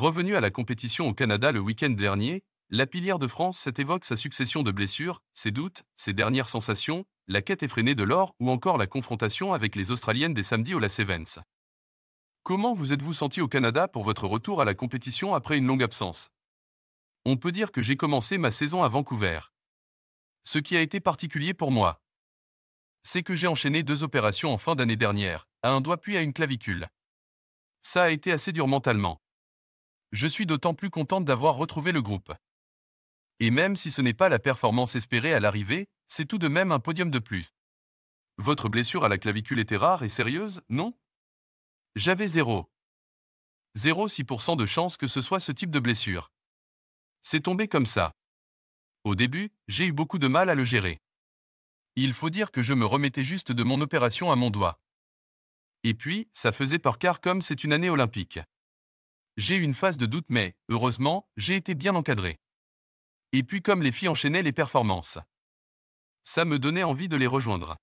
Revenu à la compétition au Canada le week-end dernier, la pilière de France s'est évoque sa succession de blessures, ses doutes, ses dernières sensations, la quête effrénée de l'or ou encore la confrontation avec les Australiennes des samedis au La Sevens. Comment vous êtes-vous senti au Canada pour votre retour à la compétition après une longue absence On peut dire que j'ai commencé ma saison à Vancouver. Ce qui a été particulier pour moi, c'est que j'ai enchaîné deux opérations en fin d'année dernière, à un doigt puis à une clavicule. Ça a été assez dur mentalement je suis d'autant plus contente d'avoir retrouvé le groupe. Et même si ce n'est pas la performance espérée à l'arrivée, c'est tout de même un podium de plus. Votre blessure à la clavicule était rare et sérieuse, non J'avais 0. 0,6% de chance que ce soit ce type de blessure. C'est tombé comme ça. Au début, j'ai eu beaucoup de mal à le gérer. Il faut dire que je me remettais juste de mon opération à mon doigt. Et puis, ça faisait par quart comme c'est une année olympique. J'ai eu une phase de doute mais, heureusement, j'ai été bien encadré. Et puis comme les filles enchaînaient les performances. Ça me donnait envie de les rejoindre.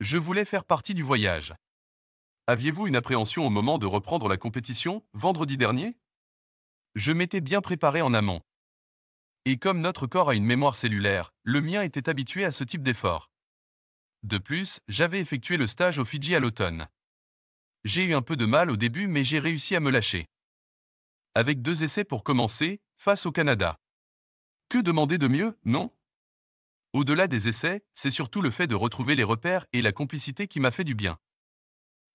Je voulais faire partie du voyage. Aviez-vous une appréhension au moment de reprendre la compétition, vendredi dernier Je m'étais bien préparé en amont. Et comme notre corps a une mémoire cellulaire, le mien était habitué à ce type d'effort. De plus, j'avais effectué le stage au Fidji à l'automne. J'ai eu un peu de mal au début mais j'ai réussi à me lâcher avec deux essais pour commencer, face au Canada. Que demander de mieux, non Au-delà des essais, c'est surtout le fait de retrouver les repères et la complicité qui m'a fait du bien.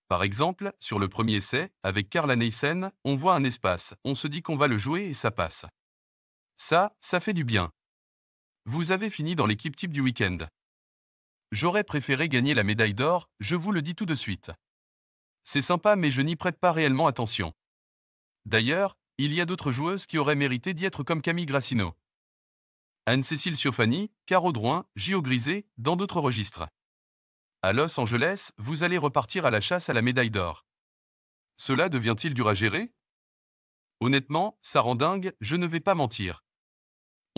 Par exemple, sur le premier essai, avec Carla Neyssen, on voit un espace, on se dit qu'on va le jouer et ça passe. Ça, ça fait du bien. Vous avez fini dans l'équipe type du week-end. J'aurais préféré gagner la médaille d'or, je vous le dis tout de suite. C'est sympa mais je n'y prête pas réellement attention. D'ailleurs, il y a d'autres joueuses qui auraient mérité d'y être comme Camille Grassino. Anne-Cécile Siofani, Caro Drouin, Gio Grisé, dans d'autres registres. À Los Angeles, vous allez repartir à la chasse à la médaille d'or. Cela devient-il dur à gérer Honnêtement, ça rend dingue, je ne vais pas mentir.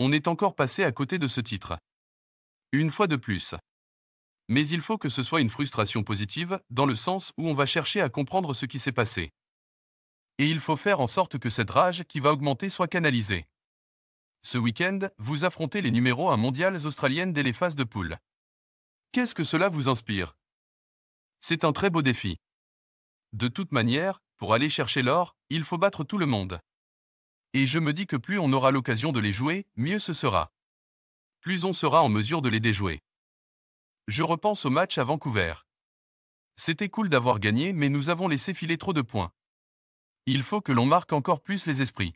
On est encore passé à côté de ce titre. Une fois de plus. Mais il faut que ce soit une frustration positive, dans le sens où on va chercher à comprendre ce qui s'est passé et il faut faire en sorte que cette rage qui va augmenter soit canalisée. Ce week-end, vous affrontez les numéros 1 mondiales australiennes dès les phases de poule. Qu'est-ce que cela vous inspire C'est un très beau défi. De toute manière, pour aller chercher l'or, il faut battre tout le monde. Et je me dis que plus on aura l'occasion de les jouer, mieux ce sera. Plus on sera en mesure de les déjouer. Je repense au match à Vancouver. C'était cool d'avoir gagné mais nous avons laissé filer trop de points il faut que l'on marque encore plus les esprits.